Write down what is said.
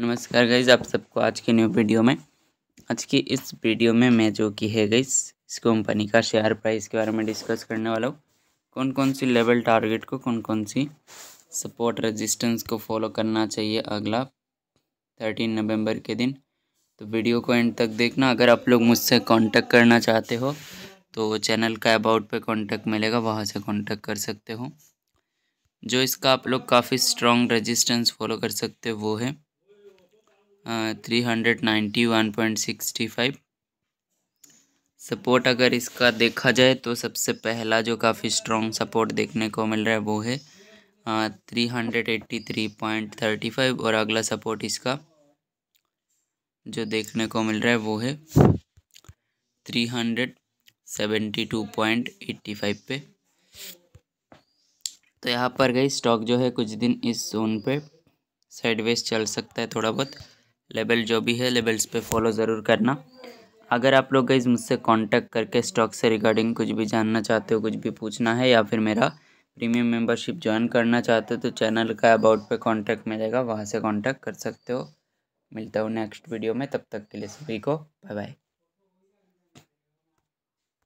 नमस्कार गईज आप सबको आज की न्यू वीडियो में आज की इस वीडियो में मैं जो की है गईज इस कंपनी का शेयर प्राइस के बारे में डिस्कस करने वाला हूँ कौन कौन सी लेवल टारगेट को कौन कौन सी सपोर्ट रेजिस्टेंस को फॉलो करना चाहिए अगला थर्टीन नवंबर के दिन तो वीडियो को एंड तक देखना अगर आप लोग मुझसे कॉन्टेक्ट करना चाहते हो तो चैनल का अबाउट पर कॉन्टेक्ट मिलेगा वहाँ से कॉन्टेक्ट कर सकते हो जो इसका आप लोग काफ़ी स्ट्रॉन्ग रजिस्टेंस फॉलो कर सकते हो वो है three hundred ninety one point sixty five support अगर इसका देखा जाए तो सबसे पहला जो काफ़ी स्ट्रॉन्ग सपोर्ट देखने को मिल रहा है वो है three hundred eighty three point thirty five और अगला सपोर्ट इसका जो देखने को मिल रहा है वो है three hundred seventy two point eighty five पे तो यहाँ पर गई स्टॉक जो है कुछ दिन इस जोन पे साइडवेज चल सकता है थोड़ा बहुत लेबल जो भी है लेबल्स पे फॉलो ज़रूर करना अगर आप लोग गईज़ मुझसे कांटेक्ट करके स्टॉक से रिगार्डिंग कुछ भी जानना चाहते हो कुछ भी पूछना है या फिर मेरा प्रीमियम मेंबरशिप ज्वाइन करना चाहते हो तो चैनल का अबाउट पे कांटेक्ट मिलेगा वहाँ से कांटेक्ट कर सकते हो मिलता हूँ नेक्स्ट वीडियो में तब तक के लिए सभी को बाय बाय